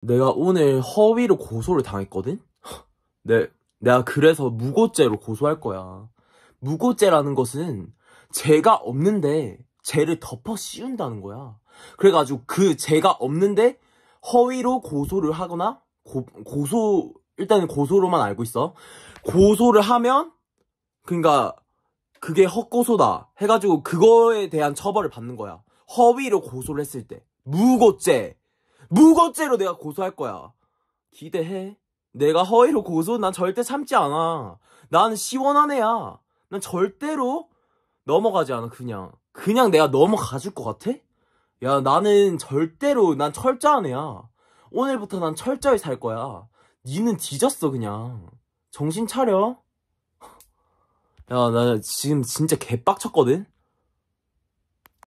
내가 오늘 허위로 고소를 당했거든? 내, 내가 그래서 무고죄로 고소할 거야. 무고죄라는 것은 죄가 없는데 죄를 덮어 씌운다는 거야. 그래가지고 그 죄가 없는데 허위로 고소를 하거나 고, 고소 일단은 고소로만 알고 있어. 고소를 하면 그러니까 그게 헛고소다 해가지고 그거에 대한 처벌을 받는 거야. 허위로 고소를 했을 때 무고죄 무고죄로 내가 고소할 거야. 기대해. 내가 허위로 고소 난 절대 참지 않아. 난 시원한 애야. 난 절대로 넘어가지 않아 그냥. 그냥 내가 넘어가 줄것 같아? 야 나는 절대로 난 철저한 애야. 오늘부터 난 철저히 살 거야. 니는 뒤졌어 그냥. 정신 차려. 야 나 지금 진짜 개빡쳤거든?